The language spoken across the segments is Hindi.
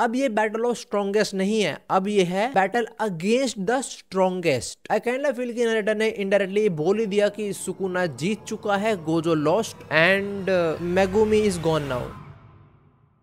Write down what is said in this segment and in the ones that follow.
अब ये बैटल ऑफ स्ट्रॉन्गेस्ट नहीं है अब ये है battle against the strongest I can feel की नरेटर ने इनडायरेक्टली बोल ही दिया कि सुकुना जीत चुका है Gojo lost and Megumi is gone now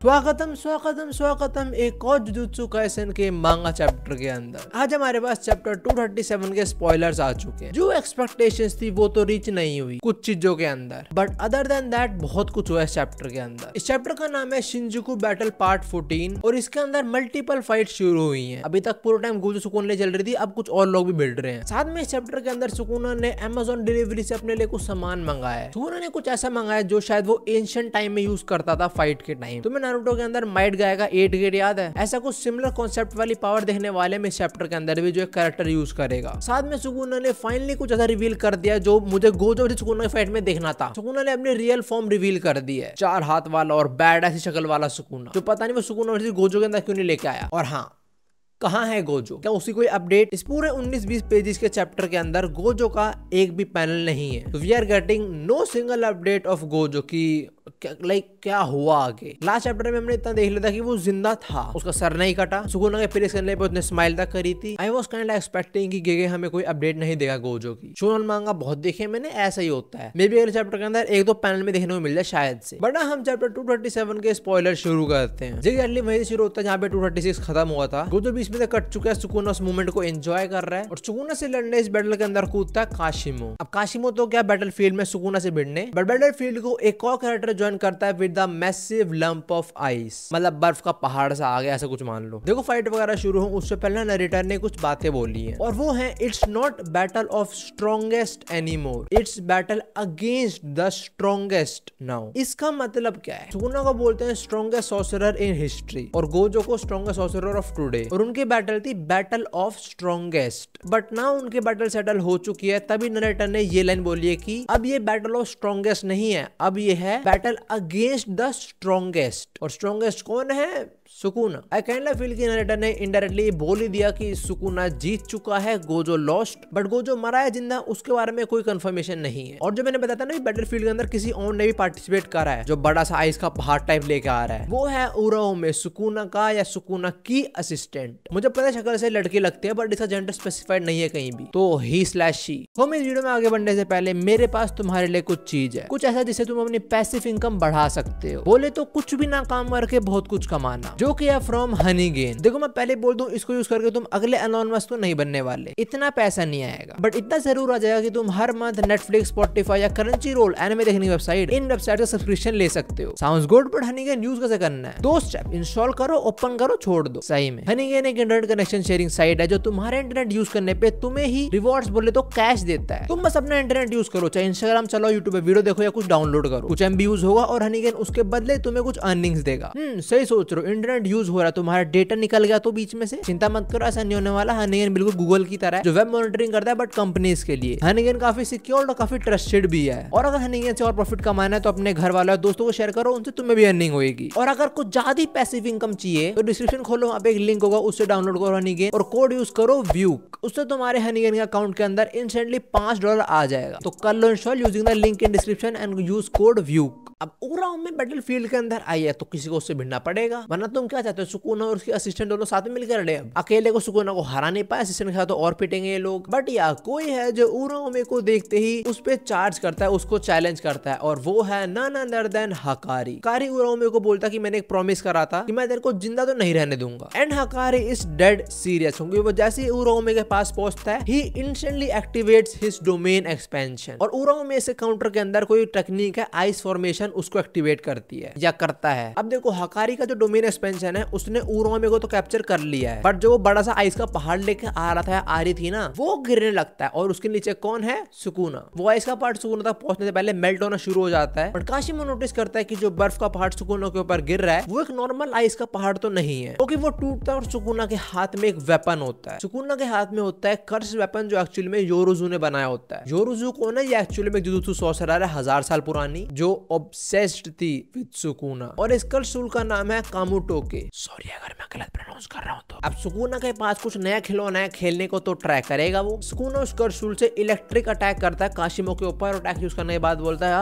स्वागतम स्वागतम स्वागतम एक और जुजुत्सु कैसन के मांगा चैप्टर के अंदर आज हमारे पास चैप्टर 237 के स्पॉयलर्स आ चुके हैं जो एक्सपेक्टेशंस थी वो तो रीच नहीं हुई कुछ चीजों के अंदर बट अदर देन दैट बहुत कुछ हुआ इस चैप्टर के अंदर इस चैप्टर का नाम है शिंजुकु बैटल पार्ट फोर्टीन और इसके अंदर मल्टीपल फाइट शुरू हुई है अभी तक पूरा टाइम गुजु सुकून ले चल रही थी अब कुछ और लोग भी बिल्ड रहे हैं साथ में इस चैप्टर के अंदर सुकूना ने अमेजोन डिलीवरी से अपने लिए कुछ सामान मंगाया है सुकूना तो ने कुछ ऐसा मंगाया जो शायद वो एंशियंट टाइम में यूज करता था फाइट के टाइम तो मैंने नारुतो के अंदर माइट गाय का एट गेट याद है ऐसा कुछ सिमिलर कॉन्सेप्ट वाली पावर देखने वाले में चैप्टर के अंदर भी जो एक कैरेक्टर यूज करेगा साथ में सुकुना ने फाइनली कुछ ऐसा रिवील कर दिया जो मुझे गोजो सुकुना फाइट में देखना था सुकुना ने अपनी रियल फॉर्म रिवील कर दी है चार हाथ वाला और बैड ऐसी शक्ल वाला सुकुना जो पता नहीं वो सुकुना गोजो के अंदर क्यों नहीं लेके आया और हाँ कहा है गोजो क्या उसी कोई अपडेट इस पूरे 19-20 पेजेस के चैप्टर के अंदर गोजो का एक भी पैनल नहीं है we are getting no single update of Gojo की लाइक क्या हुआ आगे लास्ट चैप्टर में हमने इतना देख लिया था कि वो जिंदा था उसका सर नहीं कटा सुकुना के प्रेस करने पर उसने स्माइल तक करी थी आई वॉज कैंड एक्सपेक्टिंग की गेगे हमें कोई अपडेट नहीं देगा गोजो की शोनल मांगा बहुत देखे मैंने ऐसा ही होता है मे बी अगले चैप्टर के अंदर एक दो पैनल में देखने को मिल जाए शायद से बट हम चैप्टर टू थर्टी सेवन के स्पॉयलर शुरू करते हैं जी अर्ली वही शुरू होता है जहाँ पे टू थर्टी सिक्स खत्म हुआ था गोजो बीच में कट चुका है सुकुना उस मूवमेंट को एंजॉय कर रहा है और सुकुना से लड़ने इस बैटल के अंदर कूदता है काशिमो अब काशिमो तो क्या बैटल फील्ड में सुकुना से भिड़ने बट बैटल फील्ड को एक और कैरेक्टर ज्वाइन करता है with the massive lump of ice मतलब बर्फ का पहाड़ सा आ गया ऐसा कुछ मान लो देखो फाइट वगैरह शुरू हो उससे पहले नरेटर ने कुछ बातें बोली है और वो है it's not battle of strongest anymore it's battle against the strongest now इसका मतलब क्या है सुगुना को बोलते हैं स्ट्रोंगेस्ट सॉसरर इन हिस्ट्री और गोजो को स्ट्रोंगेस्ट सॉसरर ऑफ टूडे और उनकी बैटल थी बैटल ऑफ स्ट्रोंगेस्ट बट ना उनकी बैटल सेटल हो चुकी है तभी नरेटर ने ये लाइन बोली है कि अब ये बैटल ऑफ स्ट्रोंगेस्ट नहीं है अब ये है battle battle against the strongest और स्ट्रॉन्गेस्ट कौन है सुकुना आई कैन ला फील की नरेटर ने इंडायरेक्टली बोल ही दिया कि सुकुना जीत चुका है गोजो लॉस्ट बट गोजो मरा है जिंदा उसके बारे में कोई कंफर्मेशन नहीं है और जो मैंने बताया ना बैटल फील्ड के अंदर किसी और ने भी पार्टिसिपेट करा है जो बड़ा सा आइस का पहाड़ टाइप लेके आ रहा है वो है उराओ में सुकुना का या सुकुना की असिस्टेंट मुझे पता शक्ल से लड़की लगती है बट इसका जेंडर स्पेसिफाइड नहीं है कहीं भी तो ही स्लैश ही हम इस वीडियो में आगे बढ़ने से पहले मेरे पास तुम्हारे लिए कुछ चीज है कुछ ऐसा जिसे तुम अपनी पैसिफिक इनकम बढ़ा सकते हो बोले तो कुछ भी ना काम करके बहुत कुछ कमाना जो कि है फ्रॉम हनी गेन देखो मैं पहले बोल दू इसको यूज करके तुम अगले अनोनमस तो नहीं बनने वाले इतना पैसा नहीं आएगा बट इतना जरूर आ जाएगा की तुम हर मंथ नेटफ्लिक्स स्पॉटिफाई या करेंसी रोल एनमे देखने की वेबसाइट इन वेबसाइट का सब्सक्रिप्शन ले सकते हो sound good but Honeygain use कैसे करना है दो स्टेप इंस्टॉल करो ओपन करो छोड़ दो सही में हनी गेन एक इंटरनेट कनेक्शन शेयरिंग साइट है जो तुम्हारे इंटरनेट यूज करने पे तुम्हें ही रिवॉर्ड्स बोले तो कैश देता है तुम बस अपना इंटरनेट यूज करो चाहे इंस्टाग्राम चलाओ यूट्यूब पे वीडियो देखो या कुछ डाउनलोड करो कुछ एम बी यूज होगा और हनीगेन उसके बदले तुम्हें कुछ अर्निंग्स देगा हम्म सही सोच रहे हो इंटरनेट यूज हो रहा है तुम्हारा डेटा निकल गया तो बीच में से चिंता मत करो ऐसा नहीं होने वाला हनीगेन बिल्कुल गूगल की तरह है जो वेब मॉनिटरिंग करता है बट कंपनी के लिए हनीगेन काफी सिक्योर और काफी ट्रस्टेड भी है और अगर हनीगेन से और प्रॉफिट कमाना है तो अपने घर वाले और दोस्तों को शेयर करो उनसे तुम्हें भी अर्निंग होगी और अगर कुछ ज्यादा पैसिव इनकम चाहिए तो डिस्क्रिप्शन खोलो आप एक लिंक होगा उससे डाउनलोड करो हनीगेन और कोड यूज करो व्यू उससे तुम्हारे हनीगेन के अकाउंट के अंदर इंस्टेंटली पांच डॉलर आ जाएगा तो कर लो install using the link in description and use code व्यूक अब ओरा में बैटल फील्ड के अंदर आई है तो किसी को उससे भिड़ना पड़ेगा वरना तुम क्या चाहते हो सुकून और उसके असिस्टेंट दोनों साथ में मिलकर लड़े अकेले को सुकून को हरा नहीं पाया असिस्टेंट के साथ तो और पिटेंगे ये लोग बट या कोई है जो उरामे को देखते ही उस पर चार्ज करता है उसको चैलेंज करता है और वो है नन अदर देन हकारी कारी उरामे को बोलता की मैंने एक प्रॉमिस करा था कि मैं तेरे को जिंदा तो नहीं रहने दूंगा and Hakari is dead serious होंगे वो जैसे ही उरामे के पास पहुंचता है ही instantly activate his domain expansion और उरामे से काउंटर के अंदर कोई टेक्निक है आइस फॉर्मेशन एक्सपेंशन उसको एक्टिवेट करती है या करता है अब देखो हकारी का जो डोमेन एक्सपेंशन है उसने उरोमे को तो कैप्चर कर लिया है बट जो वो बड़ा सा आइस का पहाड़ लेके आ रहा था आ रही थी ना वो गिरने लगता है और उसके नीचे कौन है सुकूना वो आइस का पहाड़ सुकूना तक पहुंचने से पहले मेल्ट होना शुरू हो जाता है बट काशिमो नोटिस करता है की जो बर्फ का पहाड़ सुकूना के ऊपर गिर रहा है वो एक नॉर्मल आइस का पहाड़ तो नहीं है क्योंकि वो टूटता है और सुकूना के हाथ में एक वेपन होता है सुकूना के हाथ में होता है कर्स वेपन जो एक्चुअली में योरुजू ने बनाया होता है योरुजू को ना ये एक्चुअली में जुजुत्सु सौ है हजार साल पुरानी जो अब ऑब्सेस्ड थी विद सुकुना और इस सुल का नाम है कामुटोके सॉरी अगर मैं गलत प्रोनाउंस कर रहा हूँ तो अब सुकुना के पास कुछ नया खिलौना है खेलने को तो ट्राई करेगा वो सुकूना उस करसूल से इलेक्ट्रिक अटैक करता है काशिमो के ऊपर अटैक यूज करने के बाद बोलता है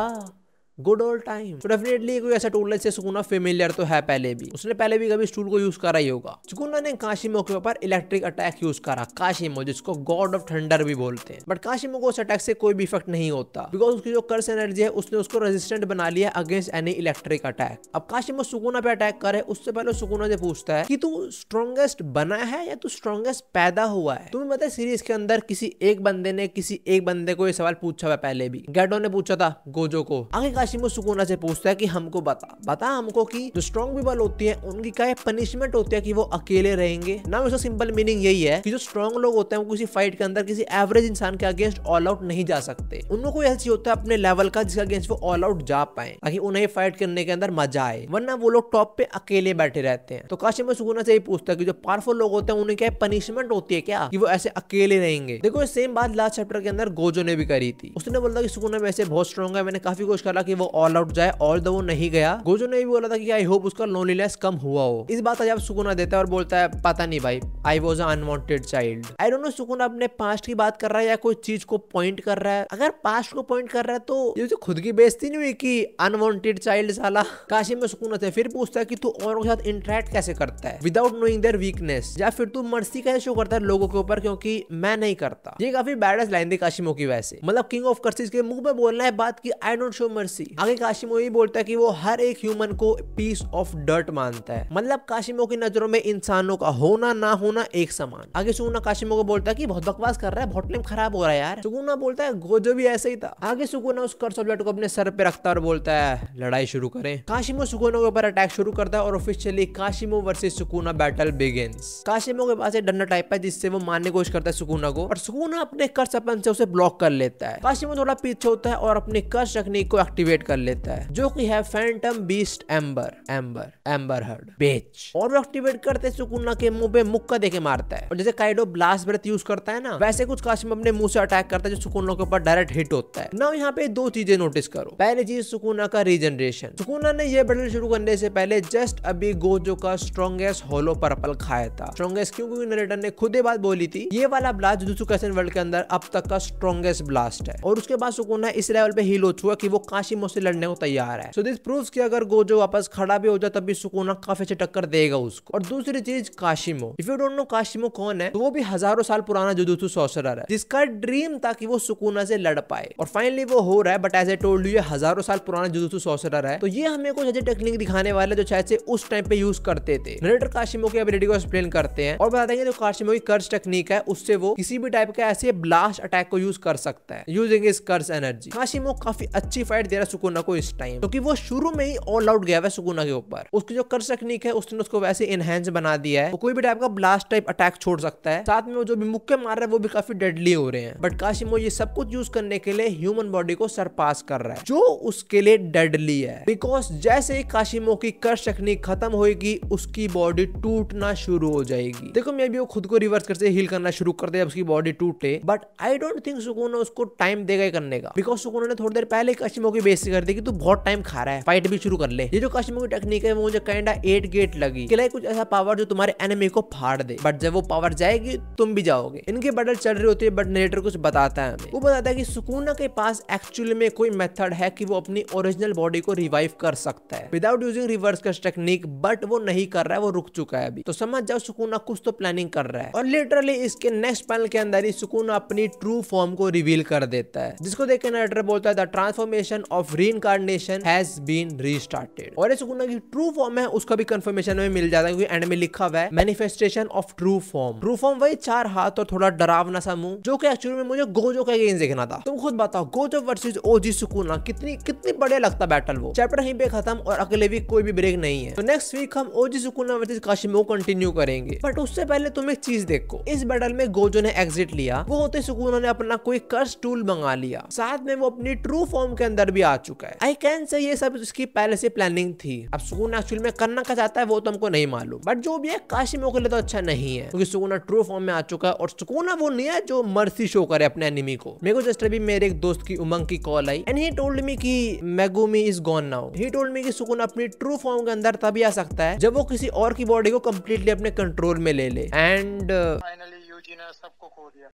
गुड ऑल टाइम तो डेफिनेटली कोई ऐसा टूल है जिससे सुकुना फेमिलियर तो है पहले भी उसने पहले भी कभी इस टूल को यूज करा ही होगा सुकुना ने काशिमो के ऊपर इलेक्ट्रिक अटैक यूज करा काशिमो जिसको गॉड ऑफ थंडर भी बोलते हैं बट काशिमो को उस अटैक से कोई भी इफेक्ट नहीं होता बिकॉज उसकी जो कर्स एनर्जी है उसने उसको रेजिस्टेंट बना लिया अगेंस्ट एनी इलेक्ट्रिक अटैक अब काशिमो सुकुना पे अटैक करे उससे पहले सुकुना से पूछता है कि तू स्ट्रॉन्गेस्ट बना है या तू स्ट्रॉन्गेस्ट पैदा हुआ है तुम्हें पता है सीरीज के अंदर किसी एक बंदे ने किसी एक बंदे को ये सवाल पूछा हुआ पहले भी गैडो ने पूछा था गोजो को आगे हाशिम सुकूना से पूछता है कि हमको बता बता हमको कि जो स्ट्रॉन्ग पीपल होती है उनकी क्या पनिशमेंट होती है कि वो अकेले रहेंगे ना इसका सिंपल मीनिंग यही है कि जो स्ट्रॉन्ग लोग होते हैं वो किसी फाइट के अंदर किसी एवरेज इंसान के अगेंस्ट ऑल आउट नहीं जा सकते उनको कोई ऐसी होता है अपने लेवल का जिसके अगेंस्ट वो ऑल आउट जा पाए ताकि उन्हें फाइट करने के अंदर मजा आए वरना वो लोग टॉप पे अकेले बैठे रहते हैं तो काशिम सुकूना से यही पूछता है कि जो पावरफुल लोग होते हैं उन्हें क्या पनिशमेंट होती है क्या कि वो ऐसे अकेले रहेंगे देखो सेम बात लास्ट चैप्टर के अंदर गोजो ने भी करी थी उसने बोला कि सुकुना वैसे बहुत स्ट्रॉन्ग है मैंने काफी कोशिश करा कि वो ऑल आउट जाए और वो नहीं गया गोजो ने भी बोला था कि आई होप उसका लोनलीनेस कम हुआ हो इस बात अजब सुकुना देता है और बोलता है पता नहीं भाई I was unwanted child I don't know Sukuna अपने पास्ट की बात कर रहा है या कोई चीज को पॉइंट कर रहा है अगर पास्ट को पॉइंट कर रहा है तो ये तो खुद की बेजती नहीं हुई की अनवॉन्टेड चाइल्ड साला काशी में सुकुना थे फिर पूछता है कि तू और के साथ इंटरेक्ट कैसे करता है विदाउट नोइंग देयर वीकनेस या फिर तू मर्सी कैसे शो करता है लोगों के ऊपर क्योंकि मैं नहीं करता ये काफी बैडस लाइन थी काशिमो की वैसे मतलब किंग ऑफ कर्सिस के मुंह पे बोलना है बात की आई डोंट शो मर्सी थी आगे काशिमो ये बोलता है कि वो हर एक ह्यूमन को पीस ऑफ डर्ट मानता है मतलब काशिमो की नजरों में इंसानों का होना ना होना एक समान आगे सुगुना काशिमो को बोलता है की बहुत बकवास कर रहा है बहुत टाइम खराब हो रहा है यार सुगुना बोलता है गोजो भी ऐसे ही था आगे सुगुना उस कर्स ऑब्जेक्ट को अपने सर पे रखता है और बोलता है लड़ाई शुरू करें काशिमो सुगुना के ऊपर अटैक शुरू करता है और officially Kashimo versus Sukuna battle begins Kashimo के पास एक डंडा टाइप है जिससे वो मारने की कोशिश करता है सुकुना को और सुकुना अपने कर्स अपन से उसे ब्लॉक कर लेता है काशिमो थोड़ा पीछे होता है और अपने कर्स रखने को एक्टिवेट एक्टिवेट कर लेता है जो कि है phantom beast amber amber amber हर्ड बेच और वो एक्टिवेट करते सुकुना के मुंह पे मुक्का देके मारता है और जैसे काइडो ब्लास्ट ब्रेथ यूज करता है ना वैसे कुछ काशिम अपने मुंह से अटैक करता है जो सुकुना के ऊपर डायरेक्ट हिट होता है ना यहाँ पे दो चीजें नोटिस करो पहली चीज सुकुना का रीजनरेशन सुकुना ने यह बटन शुरू करने से पहले जस्ट अभी गोजो का स्ट्रॉन्गेस्ट होलो पर्पल खाया था स्ट्रॉन्गेस्ट क्यों क्योंकि नरेटर ने खुद ही बात बोली थी ये वाला ब्लास्ट जुजुत्सु काइसेन वर्ल्ड के अंदर अब तक का स्ट्रॉन्गेस्ट ब्लास्ट है और उसके बाद सुकुना इस लेवल पे हील हो चुका की वो काशी से लड़ने को तैयार है सो दिस प्रूव्स कि अगर गोजो वापस खड़ा भी हो जाए तब भी सुकोना काफी से टक्कर देगा उसको और दूसरी चीज Kashimo if you don't know Kashimo कौन है तो वो भी हजारों साल पुराना जुदूसू सोसरर है जिसका ड्रीम था कि वो सुकुना से लड़ पाए और फाइनली वो हो रहा है but as I told you हजारों साल पुराना जुदूसू सोसरर है तो ये हमें कुछ ऐसे टेक्निक दिखाने वाले जो शायद से उस टाइम पे यूज करते थे नरेटर काशिमो की एबिलिटी को एक्सप्लेन करते हैं और बताते हैं जो काशिमो की कर्ज टेक्निक है उससे वो किसी भी टाइप का ऐसे ब्लास्ट अटैक को यूज कर सकता है using his cursed energy Kashimo काफी अच्छी फाइट दे रहा है सुकुना को इस टाइम क्योंकि वो शुरू में ही ऑल आउट गया हुआ है सुकुना के ऊपर उसकी जो कर तकनीक है उसने उसको वैसे इनहेंस बना दिया है वो कोई भी टाइप का ब्लास्ट टाइप अटैक छोड़ सकता है साथ में वो जो भी मुक्के मार रहा है वो भी काफी डेडली हो रहे हैं बट काशिमो ये सब कुछ यूज करने के लिए ह्यूमन बॉडी को सरपास कर रहा है जो उसके लिए डेडली है बिकॉज जैसे ही काशिमो की कर तकनीक खत्म होगी उसकी बॉडी टूटना शुरू हो जाएगी देखो मे भी वो खुद को रिवर्स करते हील करना शुरू कर दे उसकी बॉडी टूटे but I don't think Sukuna उसको टाइम देगा करने का बिकॉज सुकुना ने थोड़ी देर पहले काशिमो की बेस फिक्स कर दे कि तू बहुत टाइम खा रहा है फाइट भी शुरू कर ले ये जो कश्मीर की टेक्निक है वो मुझे कैंडा एट गेट लगी कि कुछ ऐसा पावर जो तुम्हारे एनिमी को फाड़ दे बट जब वो पावर जाएगी तुम भी जाओगे इनकी बटल चल रही होती है बट नेटर कुछ बताता है वो बताता है की सुकूना के पास एक्चुअल में कोई मेथड है की वो अपनी ओरिजिनल बॉडी को रिवाइव कर सकता है without using reverse curse technique but वो नहीं कर रहा है वो रुक चुका है अभी तो समझ जाओ सुकूना कुछ तो प्लानिंग कर रहा है और लिटरली इसके नेक्स्ट पैनल के अंदर ही सुकूना अपनी ट्रू फॉर्म को रिवील कर देता है जिसको देख के बोलता है the transformation of of reincarnation has been restarted और सुकुना की ट्रू फॉर्म है उसका भी कंफर्मेशन में मिल जाता है क्योंकि एंड में लिखा हुआ है manifestation of true form true form वही चार हाथ और थोड़ा डरावना सा मुंह जो कि एक्चुअली में मुझे गोजो का अगेंस्ट देखना था तुम खुद बताओ गोजो वर्सेज ओजी सुकुना कितनी कितनी बढ़िया लगता बैटल वो चैप्टर यहीं पे खत्म और अगले वीक कोई भी ब्रेक नहीं है तो नेक्स्ट वीक हम OG Sukuna versus Kashimo continue करेंगे बट उससे पहले तुम एक चीज देखो इस बैटल में गोजो ने एग्जिट लिया वो होते सुकुना ने अपना कोई कर्स टूल मंगा लिया साथ में वो अपनी ट्रू फॉर्म के अंदर भी आ आ चुका है आई कैन से ये सब उसकी पहले से प्लानिंग थी अब सुकून एक्चुअल में करना क्या चाहता है वो तो हमको नहीं मालूम बट जो भी है काशी मोको लिए तो अच्छा नहीं है क्योंकि सुकून ट्रू फॉर्म में आ चुका है और सुकून वो नहीं है जो मर्सी शो करे अपने एनिमी को मेरे को जस्ट अभी मेरे एक दोस्त की उमंग की कॉल आई एंड ही टोल्ड मी की Megumi is gone now he told me की सुकून अपनी ट्रू फॉर्म के अंदर तभी आ सकता है जब वो किसी और की बॉडी को कम्प्लीटली अपने कंट्रोल में ले ले एंड फाइनली यूजी ने सबको खो दिया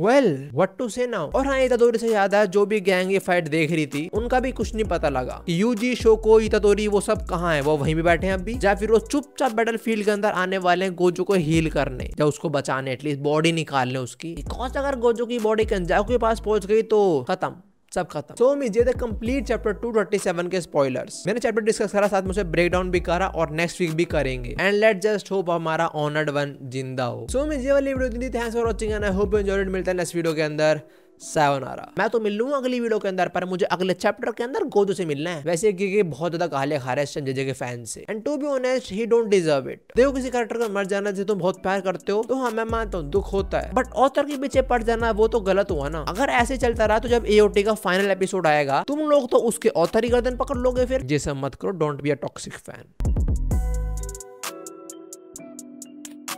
well what to say now और हाँ इतादोरी से याद है जो भी गैंग ये फाइट देख रही थी उनका भी कुछ नहीं पता लगा कि शो को इतादोरी वो सब कहा है वो वहीं भी बैठे हैं अभी या फिर वो चुपचाप बैटल फील्ड के अंदर आने वाले हैं गोजो को हील करने या उसको बचाने एटलीस्ट बॉडी निकालने उसकी बिकॉज अगर गोजो की बॉडी कंजाव के पास पहुंच गई तो खत्म सब खत्म सो मीज the complete chapter two seven के स्पॉयलर्स मैंने चैप्टर डिस्कस करा साथ मुझे ब्रेक डाउन भी करा और नेक्स्ट वीक भी करेंगे एंड लेट जस्ट होप हमारा ऑनर्ड वन जिंदा हो सो so, मीज ये वाली video thanks for watching and I hope you enjoy मिलता है नेक्स्ट वीडियो के अंदर सेवन मैं तो मिल लूंगा अगली वीडियो के अंदर पर मुझे अगले चैप्टर के अंदर गोदो से मिलना है वैसे क्योंकि बहुत ज्यादा गाले खा रहे हैं जजे के फैन से and to be honest he don't deserve it देखो किसी कैरेक्टर का मर जाना जिसे तुम बहुत प्यार करते हो तो हाँ मैं मानता हूँ दुख होता है बट ऑथर के पीछे पड़ जाना वो तो गलत हुआ ना अगर ऐसे चलता रहा तो जब एओटी का फाइनल एपिसोड आएगा तुम लोग तो उसके ऑथर ही गर्दन पकड़ लोगे फिर जैसे मत करो don't be a toxic fan